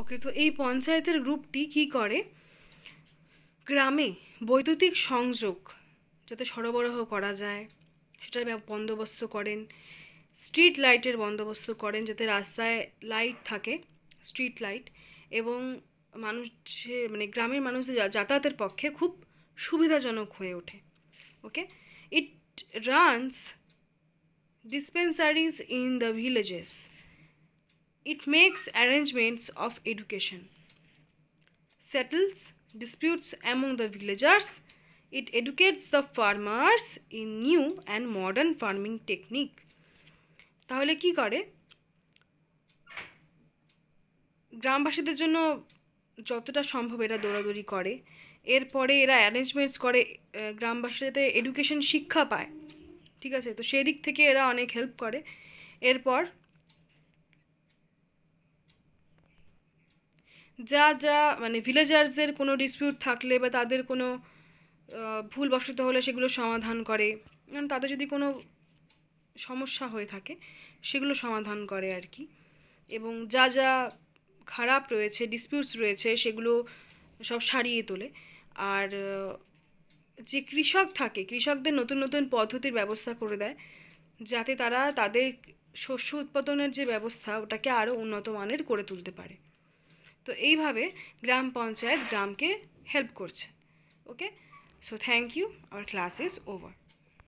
ওকে তো এই পঞ্চায়েতের গ্রুপটি কি করে গ্রামে বৈদ্যুতিক সংযোগ যাতে সরবরাহ করা যায় সেটার বন্দোবস্ত করেন স্ট্রিট লাইটের বন্দোবস্ত করেন যাতে রাস্তায় লাইট থাকে স্ট্রিট লাইট এবং মানুষের মানে গ্রামের মানুষের যাতায়াতের পক্ষে খুব সুবিধাজনক হয়ে ওঠে okay it runs dispensaries in the villages It makes arrangements of education, settles disputes among the villagers, it educates the farmers in new and modern farming technique. তাহলে কি করে গ্রামবাসীদের জন্য যতটা সম্ভব এরা দৌড়াদৌড়ি করে এরপরে এরা অ্যারেঞ্জমেন্টস করে গ্রামবাসীতে এডুকেশন শিক্ষা পায় ঠিক আছে তো সেই দিক থেকে এরা অনেক হেল্প করে এরপর যা যা মানে ভিলেজার্সদের কোনো ডিসপিউট থাকলে বা তাদের কোনো ভুলবশত হলে সেগুলো সমাধান করে মানে তাদের যদি কোনো সমস্যা হয়ে থাকে সেগুলো সমাধান করে আর কি এবং যা যা খারাপ রয়েছে ডিসপিউটস রয়েছে সেগুলো সব সারিয়ে তোলে আর যে কৃষক থাকে কৃষকদের নতুন নতুন পদ্ধতির ব্যবস্থা করে দেয় যাতে তারা তাদের শস্য উৎপাদনের যে ব্যবস্থা ওটাকে আরও উন্নত মানের করে তুলতে পারে তো এইভাবে গ্রাম পঞ্চায়েত গ্রামকে হেল্প করছে okay so thank you our class is over